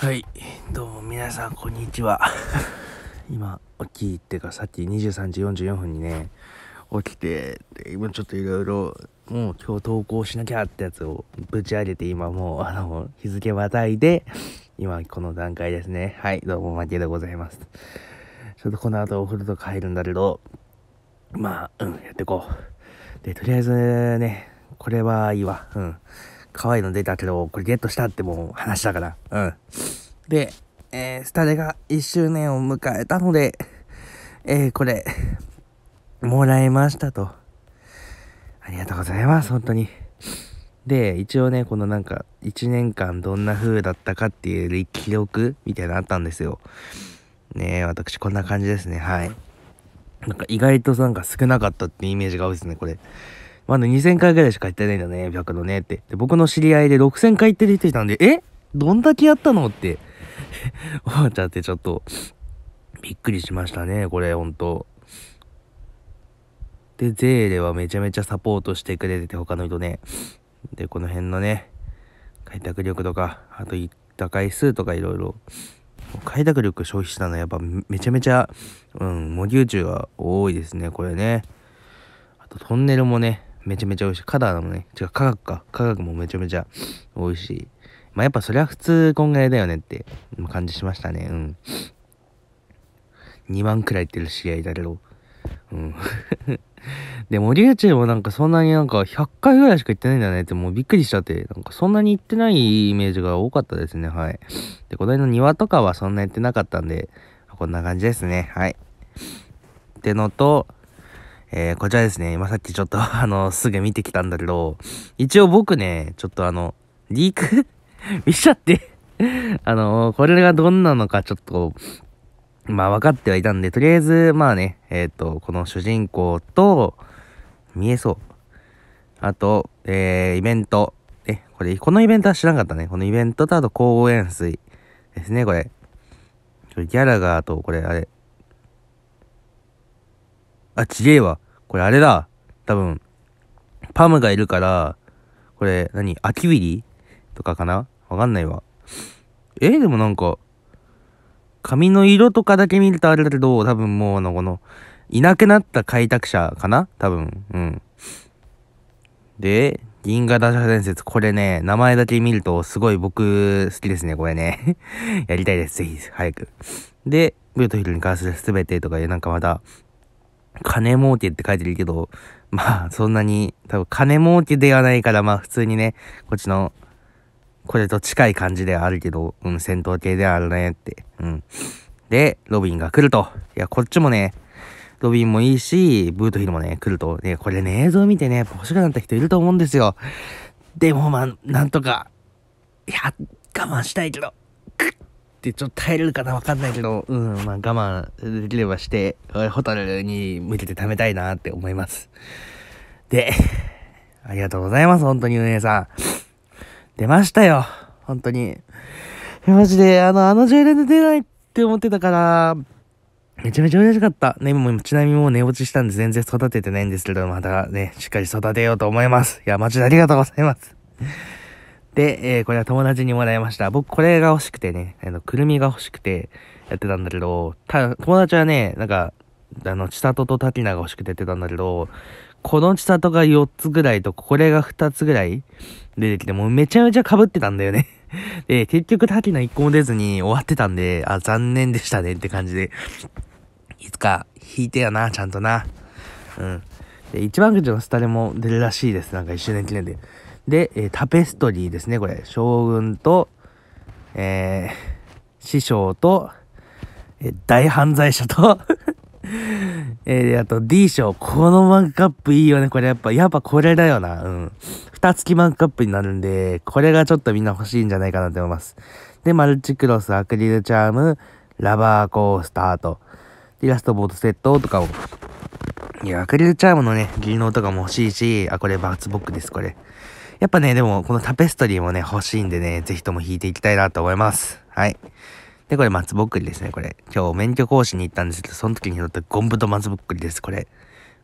はい、どうも皆さん、こんにちは。今、起きっていうか、さっき23時44分にね、起きて、今ちょっといろいろ、もう今日投稿しなきゃってやつをぶち上げて、今もう、あの、日付またいで、今この段階ですね。はい、どうも、負けでございます。ちょっとこの後お風呂とか入るんだけど、まあ、うん、やってこう。で、とりあえずね、これはいいわ。うん。可愛いの出たけど、これゲットしたってもう話したから。うん。で、えー、スタデが1周年を迎えたので、えー、これ、もらいましたと。ありがとうございます、本当に。で、一応ね、このなんか、1年間どんな風だったかっていう記録みたいなのあったんですよ。ね私こんな感じですね、はい。なんか意外となんか少なかったってイメージが多いですね、これ。まだ2000回ぐらいしか行ってないんだね、100のねって。で、僕の知り合いで6000回行ってる人いたんで、えどんだけやったのって終 わっちゃってちょっと、びっくりしましたね、これ、ほんと。で、ゼーレはめちゃめちゃサポートしてくれてて、他の人ね。で、この辺のね、開拓力とか、あと行った回数とかいろいろ、開拓力消費したのはやっぱめちゃめちゃ、うん、模擬宇宙が多いですね、これね。あとトンネルもね、めちゃめちゃ美味しい。カダーもね、違う、科学か。科学もめちゃめちゃ美味しい。まあ、やっぱそれは普通こんぐらいだよねって感じしましたね。うん。2万くらい行ってる試合だけど。うん。でも、リュウチュウもなんかそんなになんか100回ぐらいしか行ってないんだねってもうびっくりしちゃって、なんかそんなに行ってないイメージが多かったですね。はい。で、この辺の庭とかはそんな行ってなかったんで、こんな感じですね。はい。ってのと、えー、こちらですね。今さっきちょっとあの、すぐ見てきたんだけど、一応僕ね、ちょっとあの、リーク 見ちゃって あのー、これがどんなのかちょっと、まあ分かってはいたんで、とりあえず、まあね、えっ、ー、と、この主人公と、見えそう。あと、えー、イベント。え、これ、このイベントは知らなかったね。このイベントと、あと、高応水ですね、これ。ギャラガーと、これ、あれ。あ、ちげえわ。これ、あれだ。多分、パムがいるから、これ、何アキビリとかかなわかんないわ。えでもなんか、髪の色とかだけ見るとあれだけど、多分もうあの、この、いなくなった開拓者かな多分。うん。で、銀河打者伝説。これね、名前だけ見るとすごい僕好きですね、これね。やりたいです、ぜひ、早く。で、ブートヒルに関する全てとかで、なんかまた、金儲けって書いてるけど、まあ、そんなに、多分金儲けではないから、まあ普通にね、こっちのこれと近い感じではあるけど、うん、戦闘系ではあるねって。うん。で、ロビンが来ると。いや、こっちもね、ロビンもいいし、ブートヒルもね、来ると。ね、これね、映像見てね、欲しくなった人いると思うんですよ。でも、まあ、なんとか、いや、我慢したいけど、くっってちょっと耐えれるかなわかんないけど、うん、まあ我慢できればして、ホタルに向けて貯めたいなって思います。で、ありがとうございます、本当に運営さん。出ましたよ。本当に。マジで、あの、あのジョイで出ないって思ってたから、めちゃめちゃ嬉しかった。ね、ちなみにもう寝落ちしたんで全然育ててないんですけど、またね、しっかり育てようと思います。いや、マジでありがとうございます。で、えー、これは友達にもらいました。僕これが欲しくてね、あの、くるみが欲しくてやってたんだけど、た、友達はね、なんか、あの、千里と滝名が欲しくてやってたんだけど、この千里が4つぐらいと、これが2つぐらい出てきて、もうめちゃめちゃ被ってたんだよね で、結局滝の1個も出ずに終わってたんで、あ、残念でしたねって感じで。いつか弾いてやな、ちゃんとな。うん。で、一番口のスタレも出るらしいです。なんか1周年記念で。で、えー、タペストリーですね、これ。将軍と、えー、師匠と、えー、大犯罪者とえー、あと D 賞。このマグカップいいよね。これやっぱ、やっぱこれだよな。うん。蓋付きマグカップになるんで、これがちょっとみんな欲しいんじゃないかなと思います。で、マルチクロス、アクリルチャーム、ラバーコースターと、イラストボードセットとかを。いや、アクリルチャームのね、技能とかも欲しいし、あ、これバーツボックです、これ。やっぱね、でも、このタペストリーもね、欲しいんでね、ぜひとも引いていきたいなと思います。はい。で、これ松ぼっくりですね、これ。今日免許講師に行ったんですけど、その時に乗ったゴムと松ぼっくりです、これ。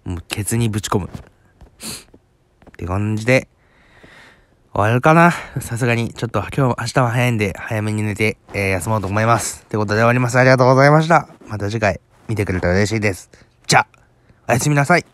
もう、ケツにぶち込む。って感じで、終わるかなさすがに。ちょっと今日、明日は早いんで、早めに寝て、えー、休もうと思います。ってことで終わります。ありがとうございました。また次回、見てくれたら嬉しいです。じゃあ、おやすみなさい。